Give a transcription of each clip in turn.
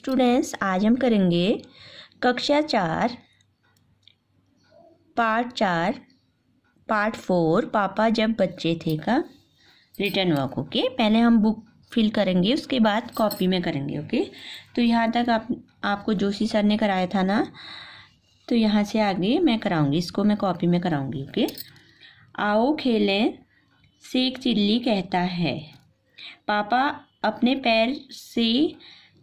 Students आज हम करेंगे कक्षा चार पार्ट चार पार्ट फोर पापा जब बच्चे थे का रिटर्न वर्क ओके पहले हम बुक फिल करेंगे उसके बाद कॉपी में करेंगे ओके तो यहाँ तक आप आपको जोशी सर ने कराया था ना तो यहाँ से आगे मैं कराऊंगी इसको मैं कॉपी में कराऊंगी ओके आओ खेलें सेक चिल्ली कहता है पापा अपने पैर से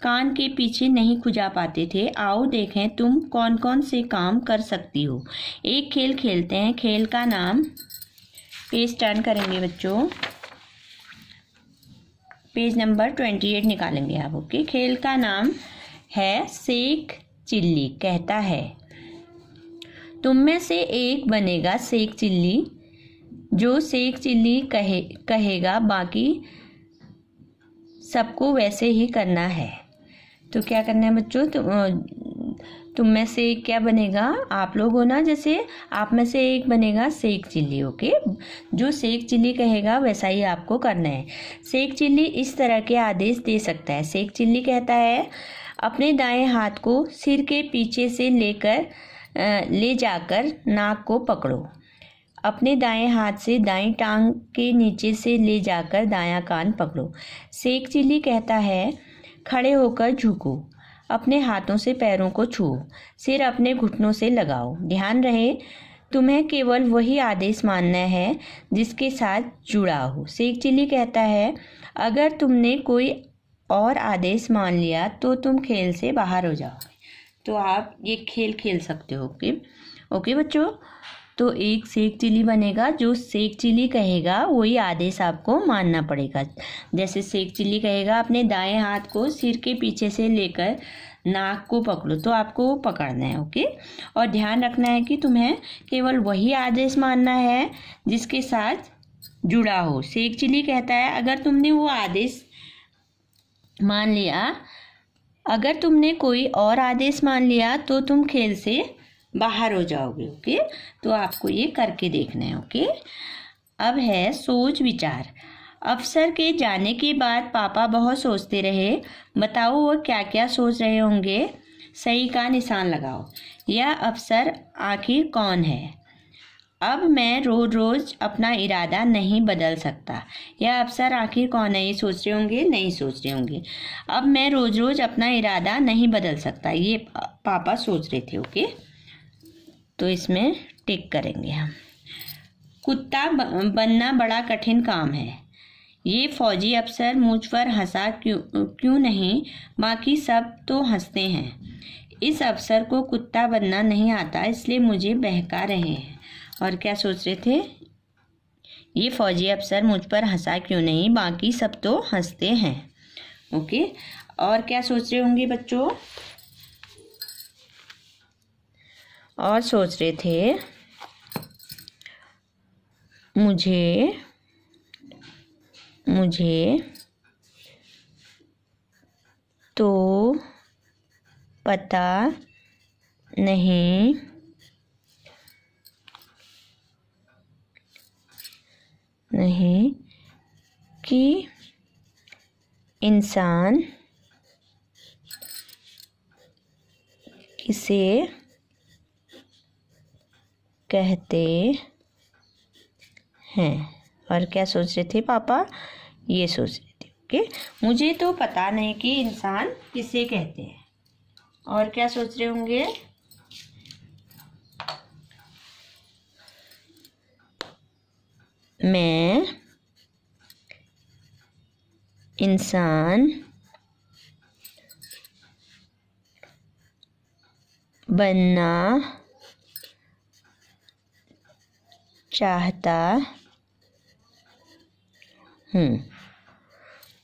कान के पीछे नहीं खुजा पाते थे आओ देखें तुम कौन कौन से काम कर सकती हो एक खेल खेलते हैं खेल का नाम पेज टर्न करेंगे बच्चों पेज नंबर ट्वेंटी एट निकालेंगे आप ओके खेल का नाम है सेक चिल्ली कहता है तुम में से एक बनेगा सेक चिल्ली जो सेक चिल्ली कहे कहेगा बाकी सबको वैसे ही करना है तो क्या करना है बच्चों तो, तुम में से क्या बनेगा आप लोग हो ना जैसे आप में से एक बनेगा सेक चिल्ली ओके जो सेक चिल्ली कहेगा वैसा ही आपको करना है सेक चिल्ली इस तरह के आदेश दे सकता है सेक चिल्ली कहता है अपने दाएं हाथ को सिर के पीछे से लेकर ले जाकर नाक को पकड़ो अपने दाएं हाथ से दाएं टांग के नीचे से ले जाकर दायां कान पकड़ो सेक चिल्ली कहता है खड़े होकर झुको अपने हाथों से पैरों को छुओ सिर अपने घुटनों से लगाओ ध्यान रहे तुम्हें केवल वही आदेश मानना है जिसके साथ जुड़ा हो शेख चिली कहता है अगर तुमने कोई और आदेश मान लिया तो तुम खेल से बाहर हो जाओ तो आप ये खेल खेल सकते हो ओके ओके बच्चों तो एक सेक चिली बनेगा जो सेक चिली कहेगा वही आदेश आपको मानना पड़ेगा जैसे सेक चिली कहेगा अपने दाएं हाथ को सिर के पीछे से लेकर नाक को पकड़ो तो आपको वो पकड़ना है ओके और ध्यान रखना है कि तुम्हें केवल वही आदेश मानना है जिसके साथ जुड़ा हो सेक चिली कहता है अगर तुमने वो आदेश मान लिया अगर तुमने कोई और आदेश मान लिया तो तुम खेल से बाहर हो जाओगे ओके तो आपको ये करके देखना है ओके अब है सोच विचार अफसर के जाने के बाद पापा बहुत सोचते रहे बताओ वो क्या क्या सोच रहे होंगे सही का निशान लगाओ यह अफसर आखिर कौन है अब मैं रोज रोज अपना इरादा नहीं बदल सकता यह अफसर आखिर कौन है ये सोच रहे होंगे नहीं सोच रहे होंगे अब मैं रोज रोज अपना इरादा नहीं बदल सकता ये पापा सोच रहे थे ओके तो इसमें टिक करेंगे हम कुत्ता बनना बड़ा कठिन काम है ये फौजी अफसर मुझ पर हंसा क्यों क्यों नहीं बाकी सब तो हंसते हैं इस अफसर को कुत्ता बनना नहीं आता इसलिए मुझे बहका रहे हैं और क्या सोच रहे थे ये फौजी अफसर मुझ पर हंसा क्यों नहीं बाकी सब तो हंसते हैं ओके और क्या सोच रहे होंगे बच्चों और सोच रहे थे मुझे मुझे तो पता नहीं नहीं कि इंसान किसे कहते हैं और क्या सोच रहे थे पापा ये सोच रहे थे ओके मुझे तो पता नहीं कि इंसान किसे कहते हैं और क्या सोच रहे होंगे मैं इंसान बनना चाहता हूँ हम्म।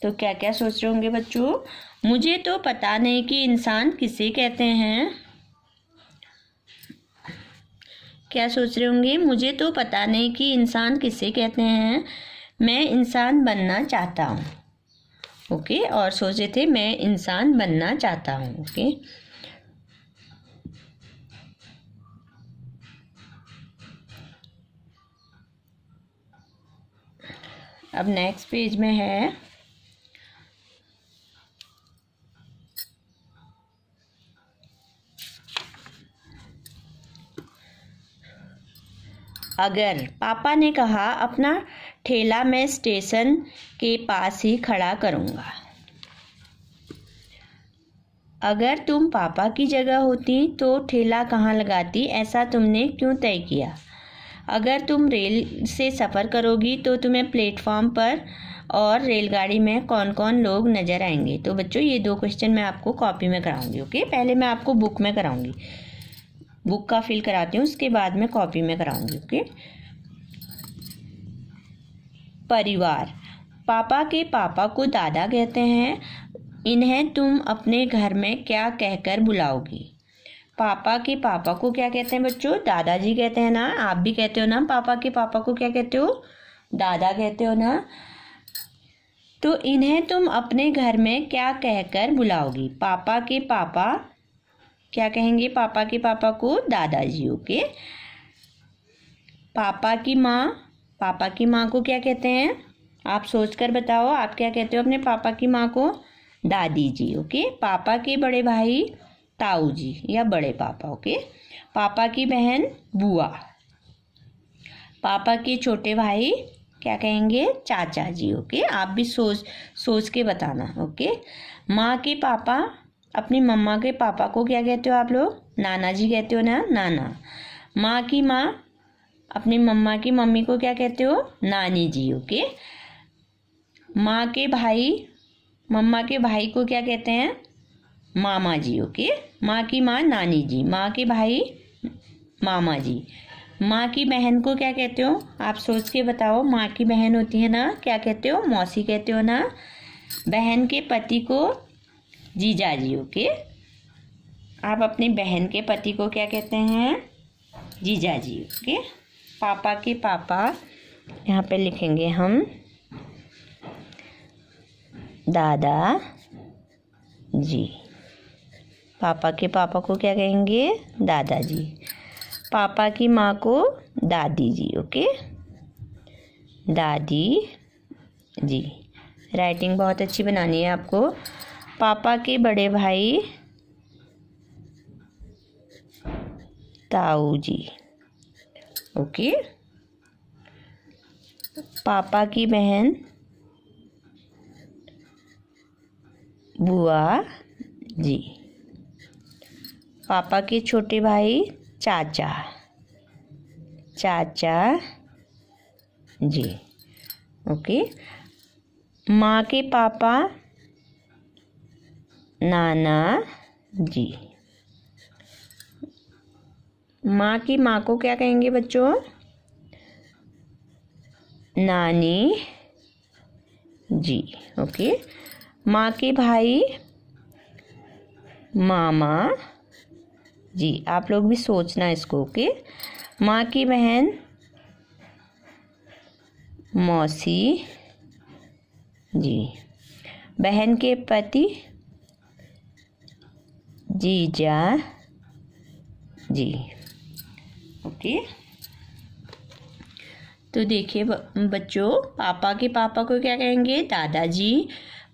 तो क्या क्या सोच रहे होंगे बच्चों मुझे तो पता नहीं कि इंसान किसे कहते हैं क्या सोच रहे होंगे मुझे तो पता नहीं कि इंसान किसे कहते हैं मैं इंसान बनना चाहता हूँ ओके और सोचे थे मैं इंसान बनना चाहता हूँ ओके अब नेक्स्ट पेज में है अगर पापा ने कहा अपना ठेला मैं स्टेशन के पास ही खड़ा करूंगा अगर तुम पापा की जगह होती तो ठेला कहाँ लगाती ऐसा तुमने क्यों तय किया अगर तुम रेल से सफ़र करोगी तो तुम्हें प्लेटफॉर्म पर और रेलगाड़ी में कौन कौन लोग नज़र आएंगे तो बच्चों ये दो क्वेश्चन मैं आपको कॉपी में कराऊंगी ओके पहले मैं आपको बुक में कराऊंगी बुक का फिल कराती हूँ उसके बाद में कॉपी में कराऊंगी ओके परिवार पापा के पापा को दादा कहते हैं इन्हें तुम अपने घर में क्या कहकर बुलाओगी पापा के पापा को क्या कहते हैं बच्चों दादाजी कहते हैं ना आप भी कहते हो ना पापा के पापा को क्या कहते हो दादा कहते हो ना तो इन्हें तुम अपने घर में क्या कहकर बुलाओगी पापा के पापा क्या कहेंगे पापा के पापा को दादाजी ओके पापा की माँ पापा की माँ को क्या कहते हैं आप सोच कर बताओ आप क्या कहते हो अपने पापा की माँ को दादी जी ओके पापा के बड़े भाई ताऊ जी या बड़े पापा ओके पापा की बहन बुआ पापा के छोटे भाई क्या कहेंगे चाचा जी ओके आप भी सोच सोच के बताना ओके माँ के पापा अपनी मम्मा के पापा को क्या कहते हो आप लोग नाना जी कहते हो ना नाना माँ की माँ अपनी मम्मा की मम्मी को क्या कहते हो नानी जी ओके माँ के भाई मम्मा के भाई को क्या कहते हैं मामा जी ओके माँ की माँ नानी जी माँ के भाई मामा जी माँ की बहन को क्या कहते हो आप सोच के बताओ माँ की बहन होती है ना क्या कहते हो मौसी कहते हो ना बहन के पति को जीजा जी ओके आप अपनी बहन के पति को क्या कहते हैं जीजा जी ओके पापा के पापा यहाँ पे लिखेंगे हम दादा जी पापा के पापा को क्या कहेंगे दादाजी पापा की माँ को दादी जी ओके दादी जी राइटिंग बहुत अच्छी बनानी है आपको पापा के बड़े भाई ताऊ जी ओके पापा की बहन बुआ जी पापा के छोटे भाई चाचा चाचा जी ओके माँ के पापा नाना जी माँ की माँ को क्या कहेंगे बच्चों नानी जी ओके माँ के भाई मामा जी आप लोग भी सोचना इसको ओके माँ की बहन मौसी जी बहन के पति जीजा जी ओके तो देखिए बच्चों पापा के पापा को क्या कहेंगे दादाजी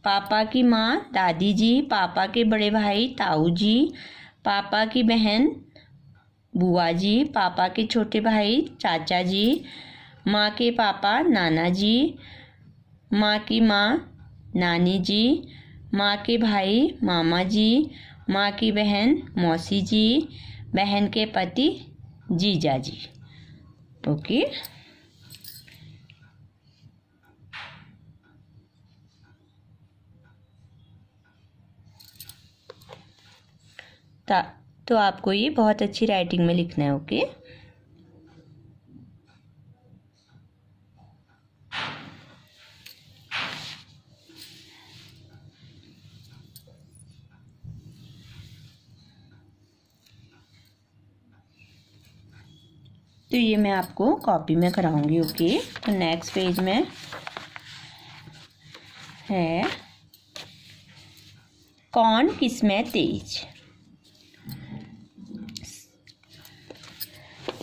पापा की माँ दादी जी पापा के बड़े भाई ताऊ जी पापा की बहन बुआ जी पापा के छोटे भाई चाचा जी माँ के पापा नाना जी माँ की माँ नानी जी माँ के भाई मामा जी माँ की बहन मौसी जी बहन के पति जीजा जी ओके तो आपको ये बहुत अच्छी राइटिंग में लिखना है ओके तो ये मैं आपको कॉपी में कराऊंगी ओके तो नेक्स्ट पेज में है कौन किसमें तेज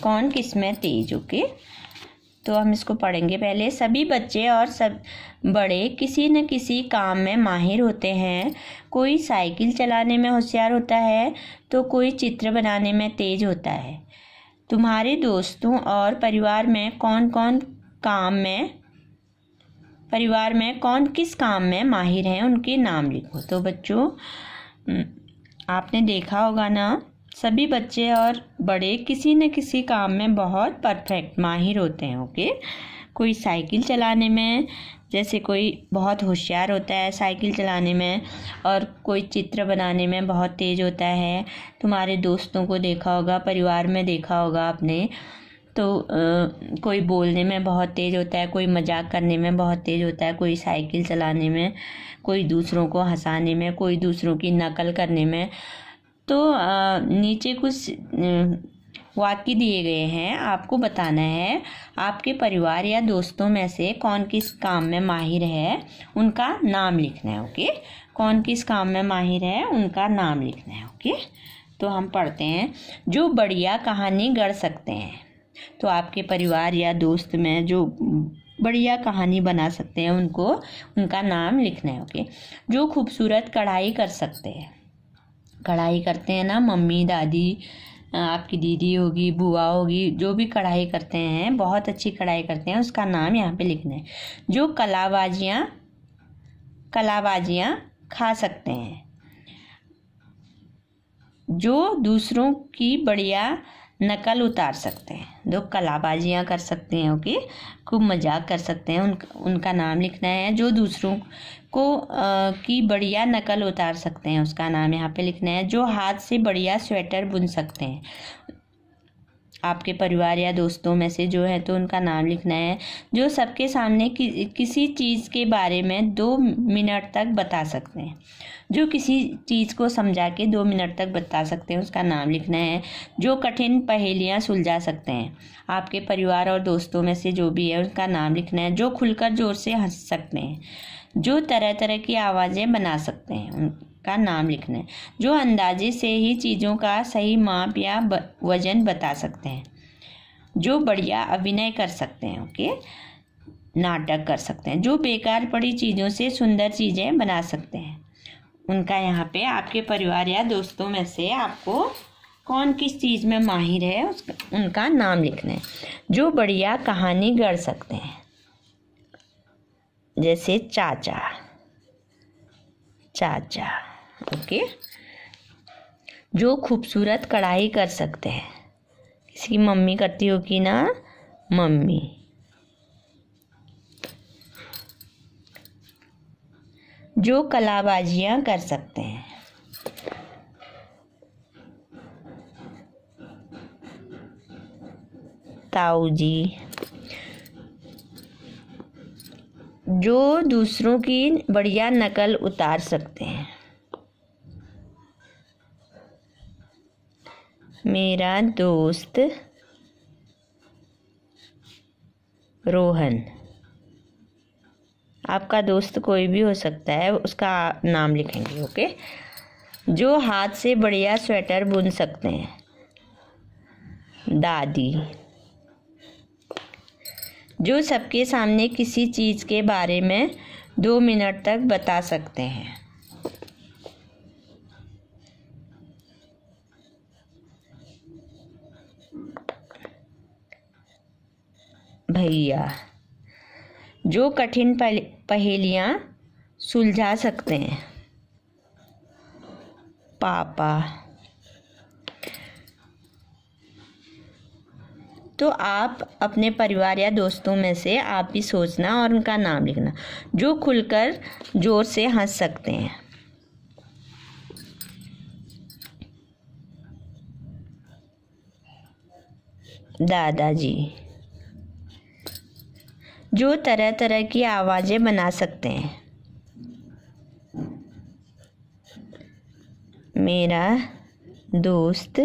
कौन किस में तेज ओके तो हम इसको पढ़ेंगे पहले सभी बच्चे और सब बड़े किसी न किसी काम में माहिर होते हैं कोई साइकिल चलाने में होशियार होता है तो कोई चित्र बनाने में तेज होता है तुम्हारे दोस्तों और परिवार में कौन कौन काम में परिवार में कौन किस काम में माहिर हैं उनके नाम लिखो तो बच्चों हम्म, आपने देखा होगा ना सभी बच्चे और बड़े किसी न किसी काम में बहुत परफेक्ट माहिर होते हैं ओके कोई साइकिल चलाने में जैसे कोई बहुत होशियार होता है साइकिल चलाने में और कोई चित्र बनाने में बहुत तेज़ होता है तुम्हारे दोस्तों को देखा होगा परिवार में देखा होगा आपने तो आ, कोई बोलने में बहुत तेज़ होता है कोई मजाक करने में बहुत तेज़ होता है कोई साइकिल चलाने में कोई दूसरों को हंसाने में कोई दूसरों की नकल करने में तो नीचे कुछ वाक्य दिए गए हैं आपको बताना है आपके परिवार या दोस्तों में से कौन किस काम में माहिर है उनका नाम लिखना है ओके कौन किस काम में माहिर है उनका नाम लिखना है ओके तो हम पढ़ते हैं जो बढ़िया कहानी गढ़ सकते हैं तो आपके परिवार या दोस्त में जो बढ़िया कहानी बना सकते हैं उनको उनका नाम लिखना है ओके जो खूबसूरत कढ़ाई कर सकते हैं कढ़ाई करते हैं ना मम्मी दादी आपकी दीदी होगी बुआ होगी जो भी कढ़ाई करते हैं बहुत अच्छी कढ़ाई करते हैं उसका नाम यहाँ पे लिखना है जो कलाबाजियाँ कलाबाजियाँ खा सकते हैं जो दूसरों की बढ़िया नकल उतार सकते हैं जो कलाबाजियाँ कर सकते हैं ओके खूब मजाक कर सकते हैं उनका उनका नाम लिखना है जो दूसरों को आ, की बढ़िया नकल उतार सकते हैं उसका नाम यहाँ पे लिखना है जो हाथ से बढ़िया स्वेटर बुन सकते हैं आपके परिवार या दोस्तों में से जो है तो उनका नाम लिखना है जो सबके सामने कि, किसी चीज़ के बारे में दो मिनट तक बता सकते हैं जो किसी चीज़ को समझा के दो मिनट तक बता सकते हैं उसका नाम लिखना है जो कठिन पहेलियाँ सुलझा सकते हैं आपके परिवार और दोस्तों में से जो भी है उनका नाम लिखना है जो खुलकर ज़ोर से हंस सकते हैं जो तरह तरह की आवाज़ें बना सकते हैं उनका नाम लिखना है जो अंदाजे से ही चीज़ों का सही माप या वजन बता सकते हैं जो बढ़िया अभिनय कर सकते हैं ओके नाटक कर सकते हैं जो बेकार पड़ी चीज़ों से सुंदर चीज़ें बना सकते हैं उनका यहाँ पे आपके परिवार या दोस्तों में से आपको कौन किस चीज़ में माहिर है उसका उनका नाम लिखना है जो बढ़िया कहानी गढ़ सकते हैं जैसे चाचा चाचा ओके जो खूबसूरत कढ़ाई कर सकते हैं किसी की मम्मी करती होगी ना मम्मी जो कलाबाजियां कर सकते हैं ताऊ जी जो दूसरों की बढ़िया नकल उतार सकते हैं मेरा दोस्त रोहन आपका दोस्त कोई भी हो सकता है उसका नाम लिखेंगे ओके जो हाथ से बढ़िया स्वेटर बुन सकते हैं दादी जो सबके सामने किसी चीज़ के बारे में दो मिनट तक बता सकते हैं भैया जो कठिन पहेलियाँ सुलझा सकते हैं पापा तो आप अपने परिवार या दोस्तों में से आप भी सोचना और उनका नाम लिखना जो खुलकर जोर से हंस सकते हैं दादाजी जो तरह तरह की आवाज़ें बना सकते हैं मेरा दोस्त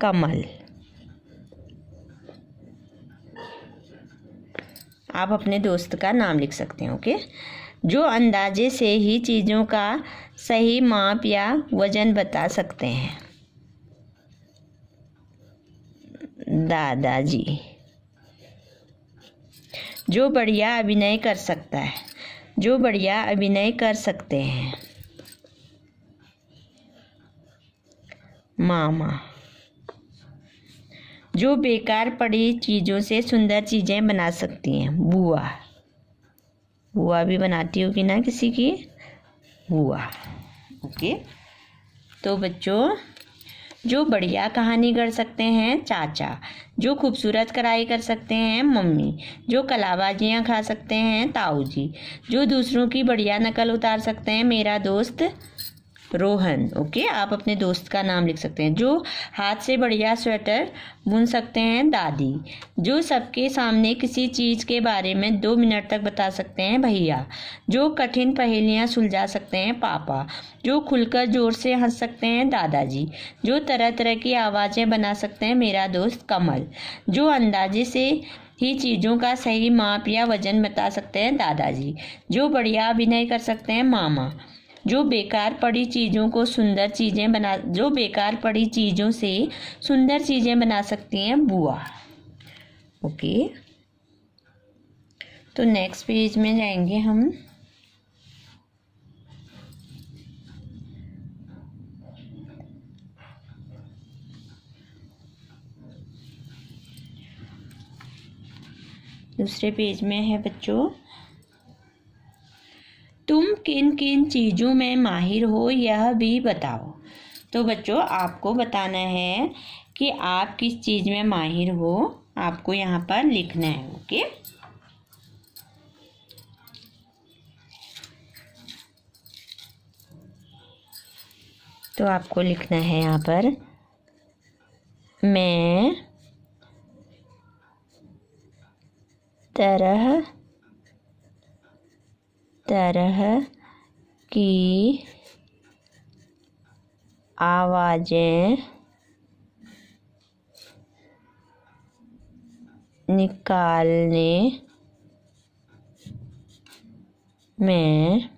कमल आप अपने दोस्त का नाम लिख सकते हैं ओके जो अंदाजे से ही चीज़ों का सही माप या वजन बता सकते हैं दादाजी जो बढ़िया अभिनय कर सकता है जो बढ़िया अभिनय कर सकते हैं मामा जो बेकार पड़ी चीज़ों से सुंदर चीज़ें बना सकती हैं बुआ बुआ भी बनाती होगी ना किसी की बुआ ओके तो बच्चों जो बढ़िया कहानी कर सकते हैं चाचा जो खूबसूरत कढ़ाई कर सकते हैं मम्मी जो कलाबाजियाँ खा सकते हैं ताऊ जी जो दूसरों की बढ़िया नकल उतार सकते हैं मेरा दोस्त रोहन ओके आप अपने दोस्त का नाम लिख सकते हैं जो हाथ से बढ़िया स्वेटर बुन सकते हैं दादी जो सबके सामने किसी चीज़ के बारे में दो मिनट तक बता सकते हैं भैया जो कठिन पहेलियाँ सुलझा सकते हैं पापा जो खुलकर जोर से हंस सकते हैं दादाजी जो तरह तरह की आवाज़ें बना सकते हैं मेरा दोस्त कमल जो अंदाजे से ही चीज़ों का सही माप या वजन बता सकते हैं दादाजी जो बढ़िया अभिनय कर सकते हैं मामा जो बेकार पड़ी चीज़ों को सुंदर चीज़ें बना जो बेकार पड़ी चीज़ों से सुंदर चीज़ें बना सकती हैं बुआ ओके तो नेक्स्ट पेज में जाएंगे हम दूसरे पेज में है बच्चों तुम किन किन चीज़ों में माहिर हो यह भी बताओ तो बच्चों आपको बताना है कि आप किस चीज़ में माहिर हो आपको यहाँ पर लिखना है ओके तो आपको लिखना है यहाँ पर मैं तरह तरह की आवाज़ें निकालने में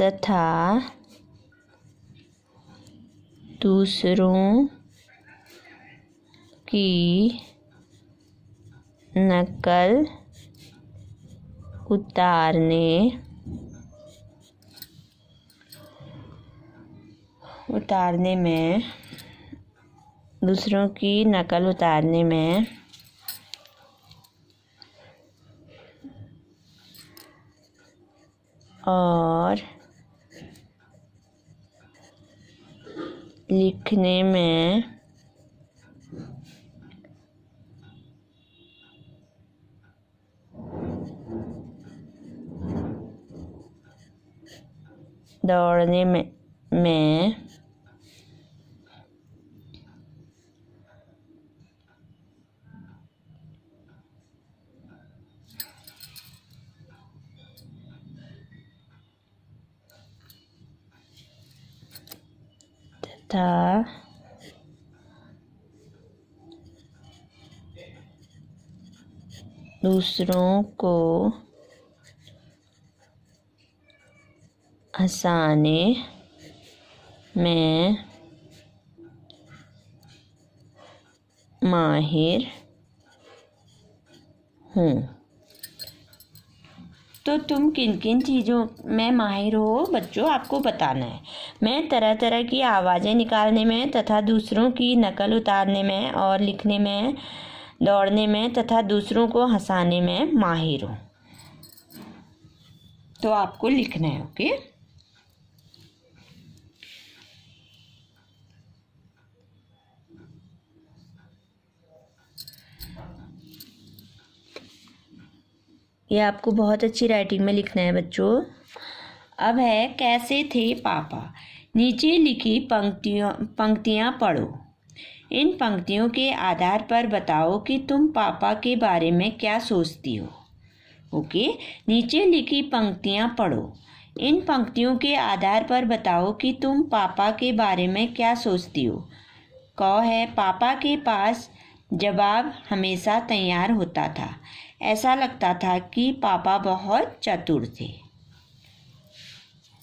तथा दूसरों की नकल उतारने उतारने में दूसरों की नकल उतारने में और लिखने में दौड़ने में तथा दूसरों को हंसाने में माहिर हूँ तो तुम किन किन चीज़ों में माहिर हो बच्चों आपको बताना है मैं तरह तरह की आवाज़ें निकालने में तथा दूसरों की नकल उतारने में और लिखने में दौड़ने में तथा दूसरों को हंसाने में माहिर हूँ तो आपको लिखना है ओके okay? ये आपको बहुत अच्छी राइटिंग में लिखना है बच्चों अब है कैसे थे पापा नीचे लिखी पंक्तियों पंक्तियाँ पढ़ो इन पंक्तियों के आधार पर बताओ कि तुम पापा के बारे में क्या सोचती हो ओके नीचे लिखी पंक्तियाँ पढ़ो इन पंक्तियों के आधार पर बताओ कि तुम पापा के बारे में क्या सोचती हो कौ है पापा के पास जवाब हमेशा तैयार होता था ऐसा लगता था कि पापा बहुत चतुर थे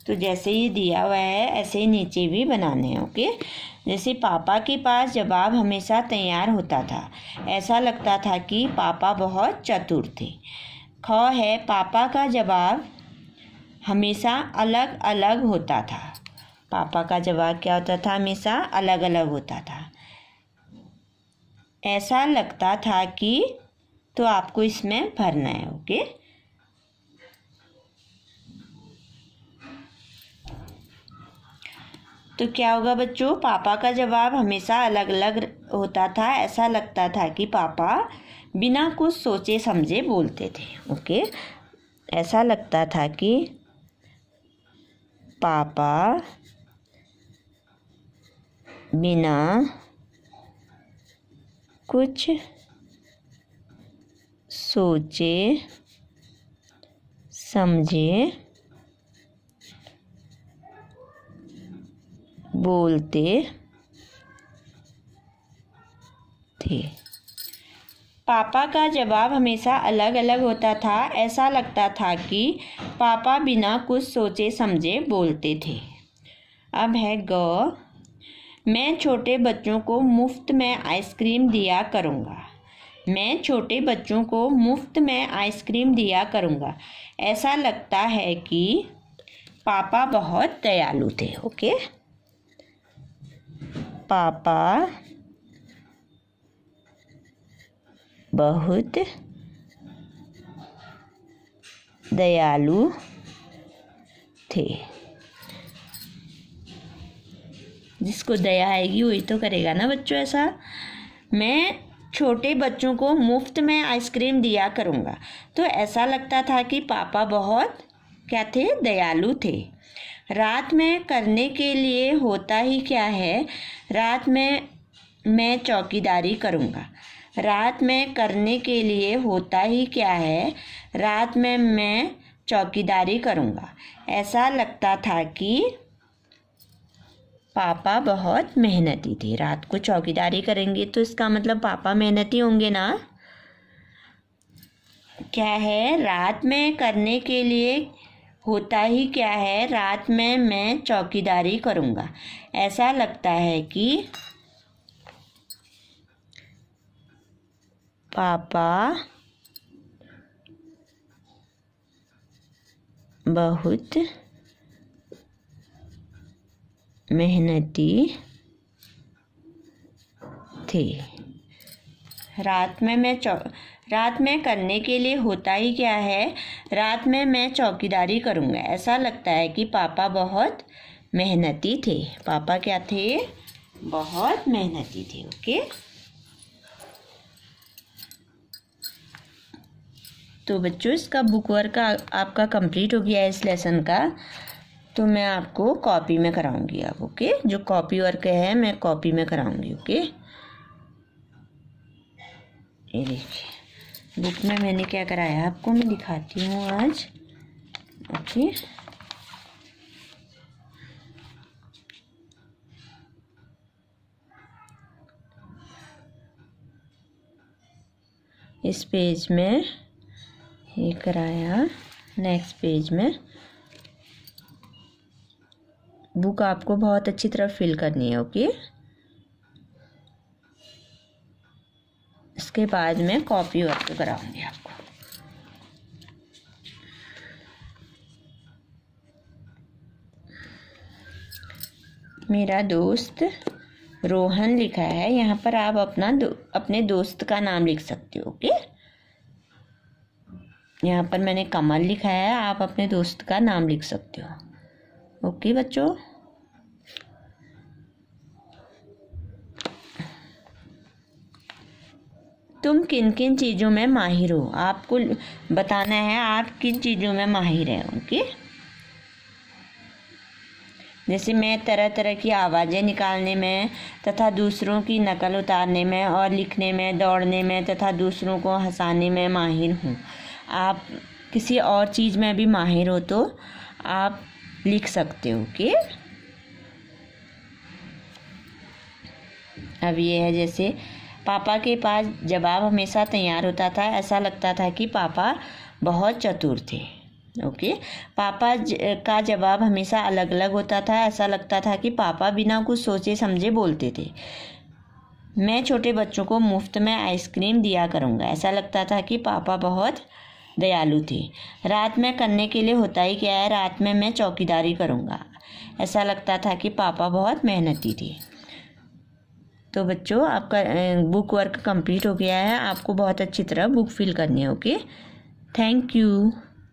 तो जैसे ये दिया हुआ है ऐसे ही नीचे भी बनाने हैं ओके जैसे पापा के पास जवाब हमेशा तैयार होता था ऐसा लगता था कि पापा बहुत चतुर थे ख है पापा का जवाब हमेशा अलग अलग होता था पापा का जवाब क्या होता था हमेशा अलग अलग होता था ऐसा लगता था कि तो आपको इसमें भरना है ओके तो क्या होगा बच्चों पापा का जवाब हमेशा अलग अलग होता था ऐसा लगता था कि पापा बिना कुछ सोचे समझे बोलते थे ओके ऐसा लगता था कि पापा बिना कुछ सोचे समझे बोलते थे पापा का जवाब हमेशा अलग अलग होता था ऐसा लगता था कि पापा बिना कुछ सोचे समझे बोलते थे अब है ग मैं छोटे बच्चों को मुफ्त में आइसक्रीम दिया करूँगा मैं छोटे बच्चों को मुफ्त में आइसक्रीम दिया करूँगा ऐसा लगता है कि पापा बहुत दयालु थे ओके पापा बहुत दयालु थे जिसको दया आएगी वही तो करेगा ना बच्चों ऐसा मैं छोटे बच्चों को मुफ्त में आइसक्रीम दिया करूँगा तो ऐसा लगता था कि पापा बहुत क्या थे दयालु थे रात में करने के लिए होता ही क्या है रात में मैं चौकीदारी करूँगा रात में करने के लिए होता ही क्या है रात में मैं चौकीदारी करूँगा ऐसा लगता था कि पापा बहुत मेहनती थे रात को चौकीदारी करेंगे तो इसका मतलब पापा मेहनती होंगे ना क्या है रात में करने के लिए होता ही क्या है रात में मैं चौकीदारी करूँगा ऐसा लगता है कि पापा बहुत मेहनती थी रात में मैं चौ रात में करने के लिए होता ही क्या है रात में मैं चौकीदारी करूँगा ऐसा लगता है कि पापा बहुत मेहनती थे पापा क्या थे बहुत मेहनती थे ओके तो बच्चों इसका बुक वर्क आपका कंप्लीट हो गया है इस लेसन का तो मैं आपको कॉपी में कराऊंगी आप ओके जो कॉपी वर्क है मैं कॉपी में कराऊंगी ओके ये देखिए बुक में मैंने क्या कराया आपको मैं दिखाती हूँ आज ओके इस पेज में ये कराया नेक्स्ट पेज में बुक आपको बहुत अच्छी तरह फिल करनी है ओके इसके बाद में कॉपी वर्क कराऊंगी आपको मेरा दोस्त रोहन लिखा है यहाँ पर आप अपना दो, अपने दोस्त का नाम लिख सकते हो ओके यहाँ पर मैंने कमल लिखा है आप अपने दोस्त का नाम लिख सकते हो ओके बच्चों तुम किन किन चीज़ों में माहिर हो आपको बताना है आप किन चीज़ों में माहिर हैं ओके जैसे मैं तरह तरह की आवाज़ें निकालने में तथा दूसरों की नकल उतारने में और लिखने में दौड़ने में तथा दूसरों को हंसाने में माहिर हूँ आप किसी और चीज़ में भी माहिर हो तो आप लिख सकते हो ओके अब ये है जैसे पापा के पास जवाब हमेशा तैयार होता था ऐसा लगता था कि पापा बहुत चतुर थे ओके पापा ज, का जवाब हमेशा अलग अलग होता था ऐसा लगता था कि पापा बिना कुछ सोचे समझे बोलते थे मैं छोटे बच्चों को मुफ्त में आइसक्रीम दिया करूँगा ऐसा लगता था कि पापा बहुत दयालु थे रात में करने के लिए होता ही क्या है रात में मैं चौकीदारी करूँगा ऐसा लगता था कि पापा बहुत मेहनती थे तो बच्चों आपका बुक वर्क कंप्लीट हो गया है आपको बहुत अच्छी तरह बुक फिल करनी है ओके थैंक यू